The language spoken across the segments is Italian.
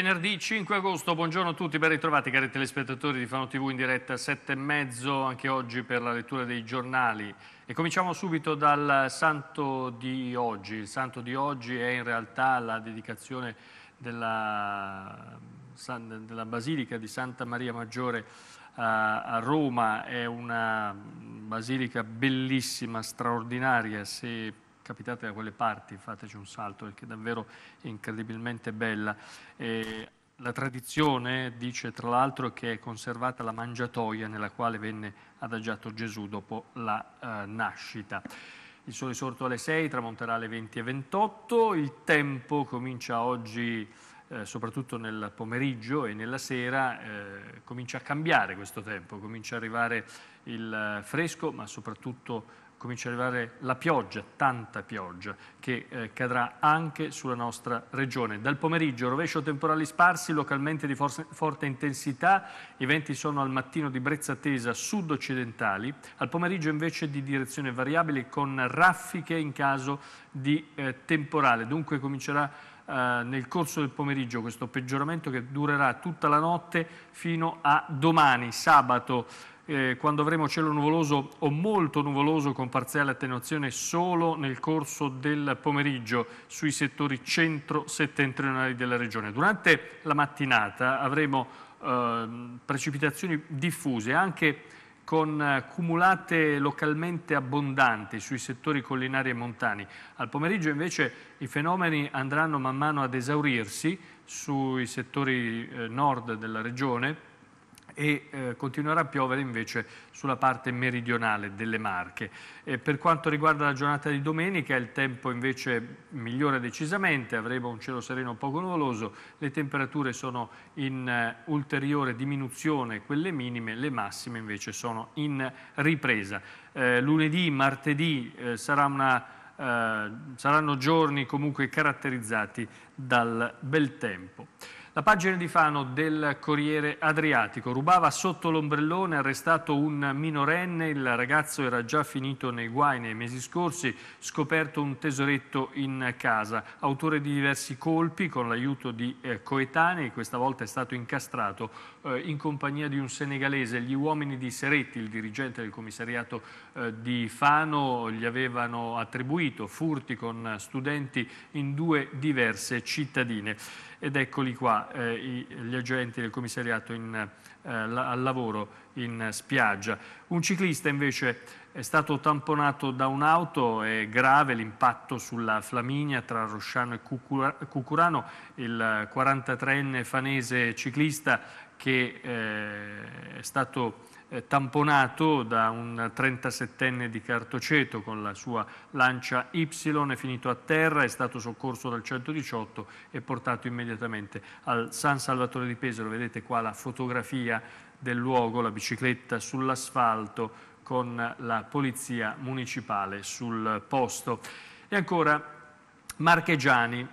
Venerdì 5 agosto, buongiorno a tutti, ben ritrovati cari telespettatori di Fano TV in diretta sette e mezzo, anche oggi per la lettura dei giornali. E cominciamo subito dal santo di oggi. Il santo di oggi è in realtà la dedicazione della, della Basilica di Santa Maria Maggiore eh, a Roma. È una basilica bellissima, straordinaria, se capitate da quelle parti, fateci un salto perché è davvero incredibilmente bella. Eh, la tradizione dice tra l'altro che è conservata la mangiatoia nella quale venne adagiato Gesù dopo la eh, nascita. Il sole sorto alle 6, tramonterà alle 20 e 28, il tempo comincia oggi, eh, soprattutto nel pomeriggio e nella sera, eh, comincia a cambiare questo tempo, comincia ad arrivare il eh, fresco, ma soprattutto comincia ad arrivare la pioggia, tanta pioggia, che eh, cadrà anche sulla nostra regione. Dal pomeriggio rovescio temporali sparsi, localmente di forse, forte intensità, i venti sono al mattino di brezza tesa sud-occidentali, al pomeriggio invece di direzione variabile con raffiche in caso di eh, temporale, dunque comincerà Uh, nel corso del pomeriggio questo peggioramento che durerà tutta la notte fino a domani, sabato eh, quando avremo cielo nuvoloso o molto nuvoloso con parziale attenuazione solo nel corso del pomeriggio sui settori centro-settentrionali della regione. Durante la mattinata avremo eh, precipitazioni diffuse anche con eh, cumulate localmente abbondanti sui settori collinari e montani. Al pomeriggio invece i fenomeni andranno man mano ad esaurirsi sui settori eh, nord della regione, e eh, continuerà a piovere invece sulla parte meridionale delle Marche. Eh, per quanto riguarda la giornata di domenica il tempo invece migliora decisamente, avremo un cielo sereno poco nuvoloso, le temperature sono in eh, ulteriore diminuzione quelle minime, le massime invece sono in ripresa. Eh, lunedì, martedì eh, sarà una Uh, saranno giorni comunque caratterizzati dal bel tempo. La pagina di Fano del Corriere Adriatico. Rubava sotto l'ombrellone, arrestato un minorenne. Il ragazzo era già finito nei guai nei mesi scorsi, scoperto un tesoretto in casa. Autore di diversi colpi con l'aiuto di eh, coetanei, questa volta è stato incastrato eh, in compagnia di un senegalese. Gli uomini di Seretti, il dirigente del commissariato eh, di Fano, gli avevano attribuito furti con studenti in due diverse cittadine ed eccoli qua eh, i, gli agenti del commissariato in, eh, la, al lavoro in spiaggia. Un ciclista invece è stato tamponato da un'auto, è grave l'impatto sulla Flaminia tra Rosciano e Cucurano, il 43enne fanese ciclista che eh, è stato eh, tamponato da un 37enne di Cartoceto con la sua lancia Y, è finito a terra, è stato soccorso dal 118 e portato immediatamente al San Salvatore di Pesaro. Vedete qua la fotografia del luogo, la bicicletta sull'asfalto con la polizia municipale sul posto. E ancora Marchegiani,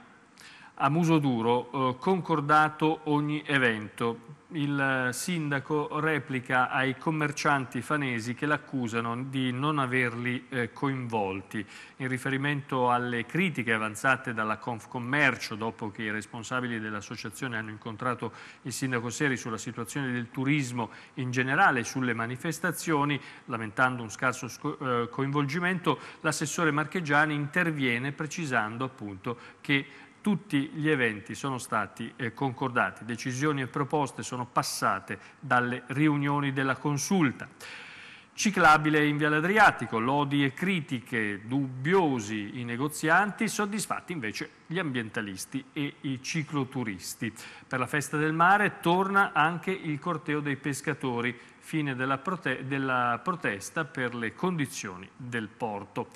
a muso duro, eh, concordato ogni evento. Il eh, sindaco replica ai commercianti fanesi che l'accusano di non averli eh, coinvolti. In riferimento alle critiche avanzate dalla Confcommercio dopo che i responsabili dell'associazione hanno incontrato il sindaco Seri sulla situazione del turismo in generale e sulle manifestazioni, lamentando un scarso eh, coinvolgimento, l'assessore Marchegiani interviene precisando appunto che tutti gli eventi sono stati eh, concordati, decisioni e proposte sono passate dalle riunioni della consulta. Ciclabile in Viale Adriatico, lodi e critiche, dubbiosi i negozianti, soddisfatti invece gli ambientalisti e i cicloturisti. Per la festa del mare torna anche il corteo dei pescatori, fine della, prote della protesta per le condizioni del porto.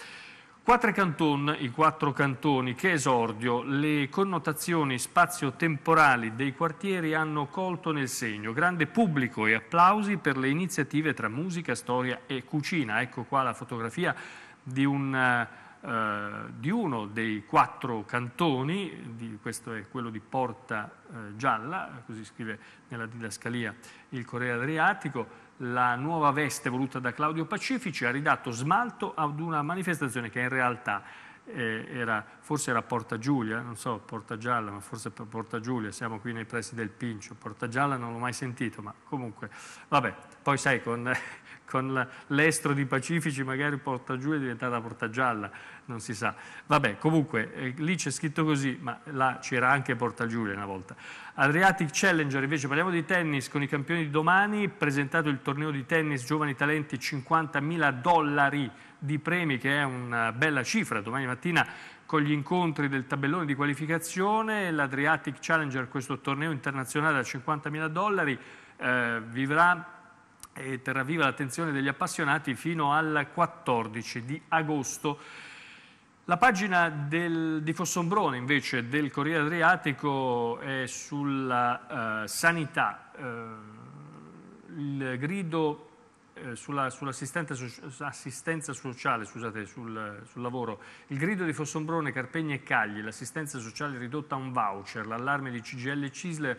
Quatre Canton, i quattro cantoni, che esordio, le connotazioni spazio-temporali dei quartieri hanno colto nel segno. Grande pubblico e applausi per le iniziative tra musica, storia e cucina. Ecco qua la fotografia di, un, eh, di uno dei quattro cantoni, di, questo è quello di Porta eh, Gialla, così scrive nella didascalia il Corriere Adriatico, la nuova veste voluta da Claudio Pacifici ha ridato smalto ad una manifestazione che in realtà eh, era, forse era Porta Giulia, non so, Porta Gialla, ma forse Porta Giulia, siamo qui nei pressi del Pincio, Porta Gialla non l'ho mai sentito, ma comunque, vabbè, poi sai, con, con l'estro di Pacifici magari Porta Giù è diventata Porta Gialla, non si sa. Vabbè, comunque eh, lì c'è scritto così, ma là c'era anche Porta Giulia una volta. Adriatic Challenger, invece parliamo di tennis con i campioni di domani, presentato il torneo di tennis Giovani Talenti 50.000 dollari di premi, che è una bella cifra, domani mattina con gli incontri del tabellone di qualificazione, l'Adriatic Challenger, questo torneo internazionale a 50.000 dollari, eh, vivrà e terrà viva l'attenzione degli appassionati fino al 14 di agosto. La pagina del, di Fossombrone invece del Corriere Adriatico è sulla eh, sanità, eh, il grido eh, sull'assistenza sull sociale, scusate, sul, sul, lavoro, il grido di Fossombrone, Carpegna e Cagli, l'assistenza sociale ridotta a un voucher, l'allarme di CGL e Cisle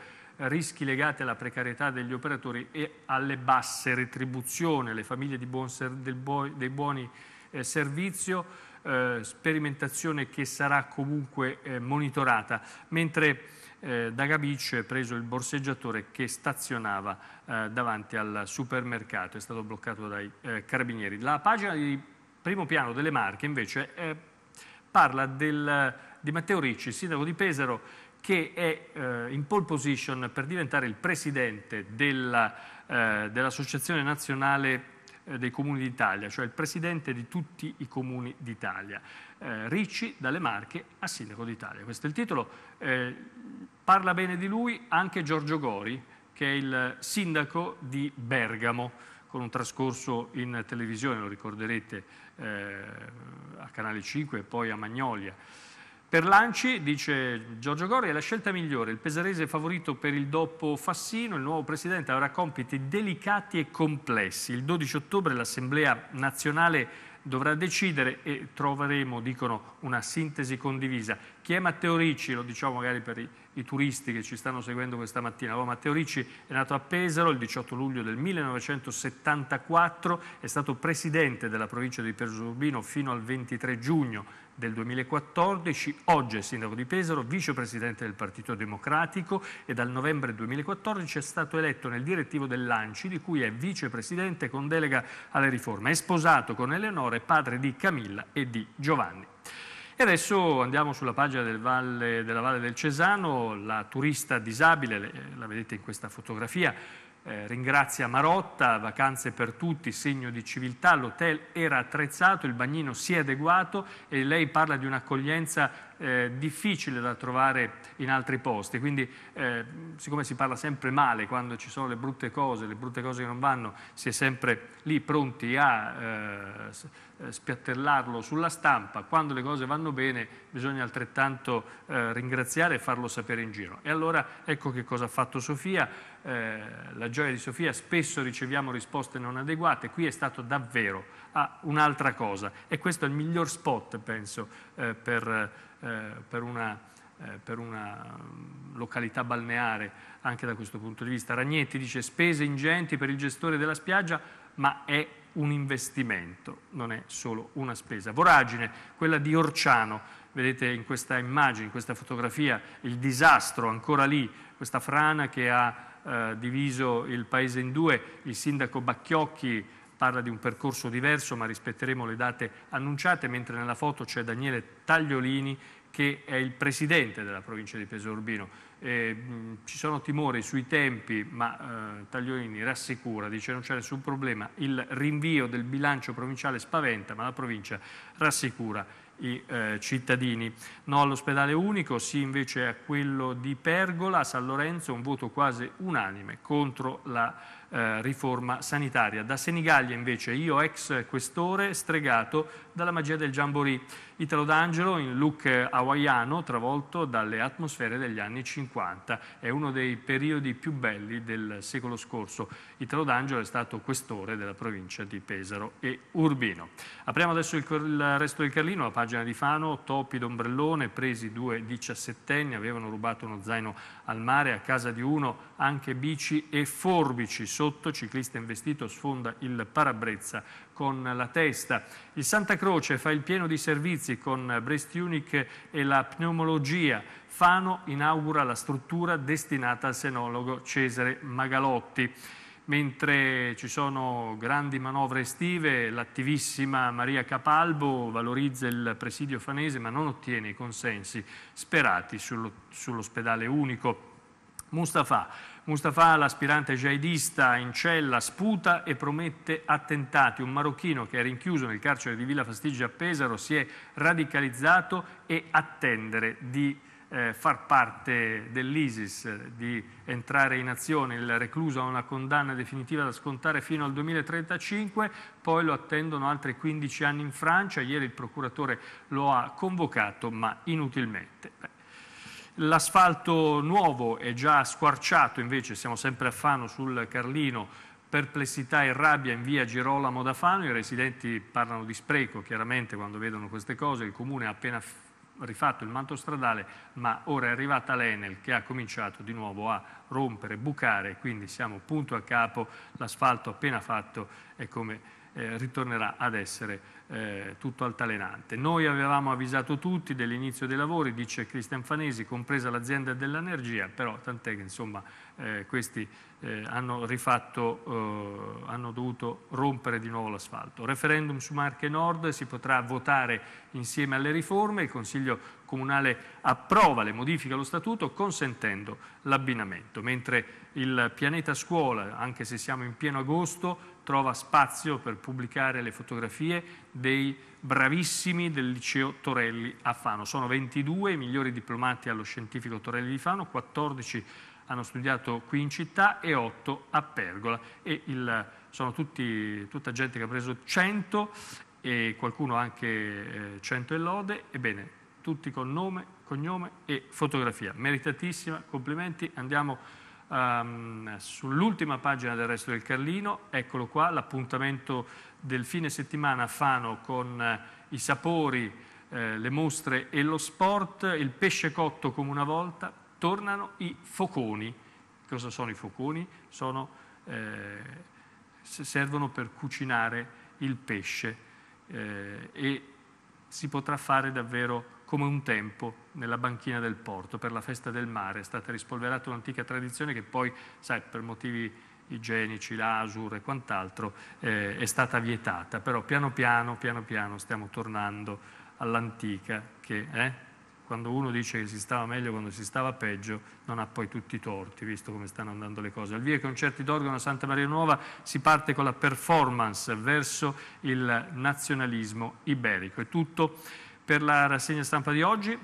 rischi legati alla precarietà degli operatori e alle basse retribuzioni. alle famiglie buon ser, boi, dei buoni eh, servizio, eh, sperimentazione che sarà comunque eh, monitorata, mentre eh, da Gabic è preso il borseggiatore che stazionava eh, davanti al supermercato, è stato bloccato dai eh, carabinieri. La pagina di primo piano delle Marche invece parla del, di Matteo Ricci, sindaco di Pesaro, che è eh, in pole position per diventare il presidente eh, dell'Associazione Nazionale eh, dei Comuni d'Italia, cioè il presidente di tutti i comuni d'Italia. Eh, Ricci dalle Marche a Sindaco d'Italia. Questo è il titolo. Eh, parla bene di lui anche Giorgio Gori, che è il sindaco di Bergamo, con un trascorso in televisione, lo ricorderete, eh, a Canale 5 e poi a Magnolia. Per l'Anci, dice Giorgio Gori, è la scelta migliore. Il pesarese è favorito per il dopo Fassino. Il nuovo presidente avrà compiti delicati e complessi. Il 12 ottobre l'Assemblea nazionale dovrà decidere e troveremo, dicono, una sintesi condivisa. Chi è Matteo Ricci, lo diciamo magari per i i turisti che ci stanno seguendo questa mattina. Oh, Matteo Ricci è nato a Pesaro il 18 luglio del 1974, è stato presidente della provincia di Pesaro Urbino fino al 23 giugno del 2014, oggi è sindaco di Pesaro, vicepresidente del Partito Democratico e dal novembre 2014 è stato eletto nel direttivo dell'ANCI di cui è vicepresidente con delega alle riforme. È sposato con Eleonore, padre di Camilla e di Giovanni. E adesso andiamo sulla pagina del valle, della Valle del Cesano, la turista disabile, la vedete in questa fotografia, eh, ringrazia Marotta, vacanze per tutti, segno di civiltà, l'hotel era attrezzato, il bagnino si è adeguato e lei parla di un'accoglienza eh, difficile da trovare in altri posti, quindi eh, siccome si parla sempre male quando ci sono le brutte cose, le brutte cose che non vanno, si è sempre lì pronti a eh, eh spiattellarlo sulla stampa, quando le cose vanno bene bisogna altrettanto eh, ringraziare e farlo sapere in giro. E allora ecco che cosa ha fatto Sofia, eh, la gioia di Sofia, spesso riceviamo risposte non adeguate, qui è stato davvero a un'altra cosa. E questo è il miglior spot, penso, eh, per, eh, per, una, eh, per, una, mm, località balneare anche da questo punto di vista. Ragnetti dice spese ingenti per il gestore della spiaggia, ma è un investimento, non è solo una spesa. Voragine, quella di Orciano, vedete in questa immagine, in questa fotografia, il disastro ancora lì, questa frana che ha eh, diviso il paese in due, il sindaco Bacchiocchi parla di un percorso diverso ma rispetteremo le date annunciate, mentre nella foto c'è Daniele Tagliolini che è il presidente della provincia di Pesorbino. Eh, ci sono timori sui tempi, ma eh, Tagliolini rassicura, dice non c'è nessun problema, il rinvio del bilancio provinciale spaventa, ma la provincia rassicura i eh, cittadini. No all'ospedale unico, sì invece a quello di Pergola, San Lorenzo, un voto quasi unanime contro la eh, riforma sanitaria. Da Senigallia invece, io ex questore, stregato dalla magia del jamboree. Italo D'Angelo in look eh, hawaiano, travolto dalle atmosfere degli anni 50. È uno dei periodi più belli del secolo scorso. Italo D'Angelo è stato questore della provincia di Pesaro e Urbino. Apriamo adesso il, il resto del Carlino, la pagina di Fano, topi d'ombrellone, presi due diciassettenni, avevano rubato uno zaino al mare a casa di uno anche bici e forbici. Sotto, ciclista investito sfonda il parabrezza con la testa. Il Santa Croce fa il pieno di servizi con Breast Unic e la pneumologia. Fano inaugura la struttura destinata al senologo Cesare Magalotti mentre ci sono grandi manovre estive, l'attivissima Maria Capalbo valorizza il presidio fanese ma non ottiene i consensi sperati sull'ospedale unico. Mustafa, Mustafa l'aspirante jihadista in cella sputa e promette attentati. Un marocchino che è rinchiuso nel carcere di Villa Fastigia a Pesaro si è radicalizzato e attendere di eh, far parte dell'ISIS, di entrare in azione, il recluso ha una condanna definitiva da scontare fino al 2035, poi lo attendono altri 15 anni in Francia, ieri il procuratore lo ha convocato ma inutilmente. Beh. L'asfalto nuovo è già squarciato, invece siamo sempre a Fano sul Carlino, perplessità e rabbia in via Girolamo da Fano, i residenti parlano di spreco chiaramente quando vedono queste cose, il comune ha appena rifatto il manto stradale, ma ora è arrivata l'Enel che ha cominciato di nuovo a rompere, bucare, quindi siamo punto a capo, l'asfalto appena fatto è come eh, ritornerà ad essere eh, tutto altalenante. Noi avevamo avvisato tutti dell'inizio dei lavori, dice Cristian Fanesi, compresa l'azienda dell'energia, però tant'è che insomma, eh, questi eh, hanno, rifatto, eh, hanno dovuto rompere di nuovo l'asfalto. Referendum su Marche Nord, si potrà votare insieme alle riforme, il Consiglio comunale approva le modifiche allo statuto consentendo l'abbinamento, mentre il pianeta scuola, anche se siamo in pieno agosto, trova spazio per pubblicare le fotografie dei bravissimi del liceo Torelli a Fano. Sono 22 i migliori diplomati allo scientifico Torelli di Fano, 14 hanno studiato qui in città e 8 a Pergola e il, sono tutti, tutta gente che ha preso 100 e qualcuno anche eh, 100 e lode, ebbene tutti con nome, cognome e fotografia. Meritatissima, complimenti. Andiamo um, sull'ultima pagina del resto del Carlino, eccolo qua, l'appuntamento del fine settimana a Fano con uh, i sapori, uh, le mostre e lo sport, il pesce cotto come una volta, tornano i foconi. Cosa sono i foconi? Sono, eh, servono per cucinare il pesce eh, e si potrà fare davvero come un tempo nella banchina del porto per la festa del mare, è stata rispolverata un'antica tradizione che poi, sai, per motivi igienici, l'ASUR e quant'altro, eh, è stata vietata, però piano piano, piano piano stiamo tornando all'antica che eh, quando uno dice che si stava meglio quando si stava peggio non ha poi tutti i torti, visto come stanno andando le cose. Al via i concerti d'organo a Santa Maria Nuova si parte con la performance verso il nazionalismo iberico. È tutto per la rassegna stampa di oggi.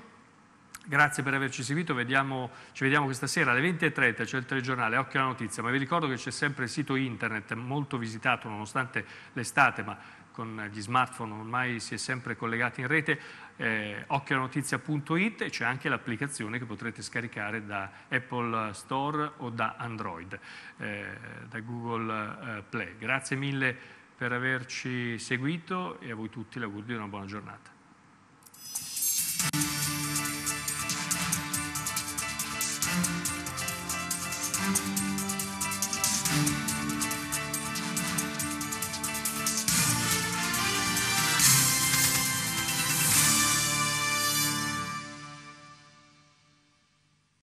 Grazie per averci seguito, vediamo, ci vediamo questa sera alle 20.30, c'è il telegiornale, occhio alla notizia, ma vi ricordo che c'è sempre il sito internet molto visitato nonostante l'estate, ma con gli smartphone ormai si è sempre collegati in rete, eh, occhionotizia.it e c'è anche l'applicazione che potrete scaricare da Apple Store o da Android, eh, da Google eh, Play. Grazie mille per averci seguito e a voi tutti l'augurio di una buona giornata.